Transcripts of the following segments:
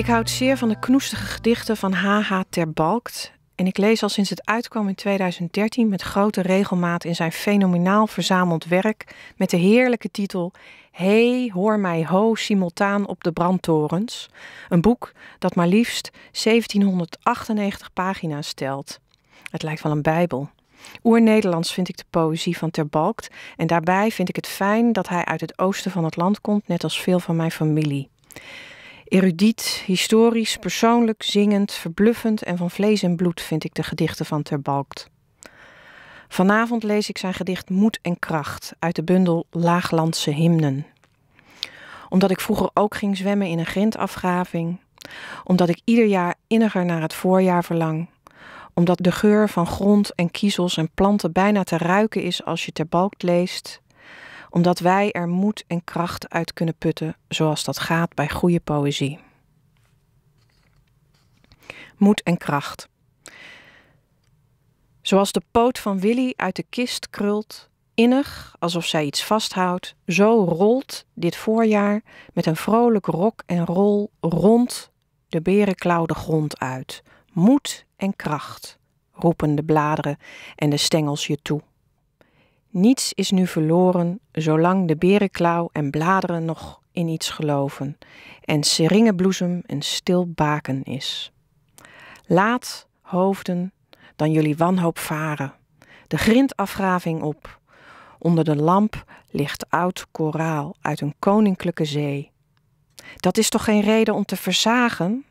Ik houd zeer van de knoestige gedichten van H.H. Balkt. en ik lees al sinds het uitkwam in 2013 met grote regelmaat in zijn fenomenaal verzameld werk met de heerlijke titel Hey, hoor mij ho simultaan op de brandtorens, een boek dat maar liefst 1798 pagina's telt. Het lijkt wel een bijbel. Oer-Nederlands vind ik de poëzie van Ter Balkt. en daarbij vind ik het fijn dat hij uit het oosten van het land komt, net als veel van mijn familie. Erudiet, historisch, persoonlijk, zingend, verbluffend en van vlees en bloed vind ik de gedichten van Ter balkt. Vanavond lees ik zijn gedicht Moed en Kracht uit de bundel Laaglandse Hymnen. Omdat ik vroeger ook ging zwemmen in een grindafgraving. Omdat ik ieder jaar inniger naar het voorjaar verlang. Omdat de geur van grond en kiezels en planten bijna te ruiken is als je ter Balkt leest omdat wij er moed en kracht uit kunnen putten, zoals dat gaat bij goede poëzie. Moed en kracht. Zoals de poot van Willy uit de kist krult, innig alsof zij iets vasthoudt, zo rolt dit voorjaar met een vrolijk rok en rol rond de de grond uit. Moed en kracht roepen de bladeren en de stengels je toe. Niets is nu verloren, zolang de berenklauw en bladeren nog in iets geloven en seringebloesem een stil baken is. Laat, hoofden, dan jullie wanhoop varen, de grindafgraving op. Onder de lamp ligt oud koraal uit een koninklijke zee. Dat is toch geen reden om te verzagen?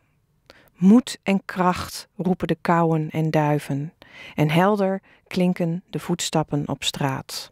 Moed en kracht roepen de kauwen en duiven, en helder klinken de voetstappen op straat.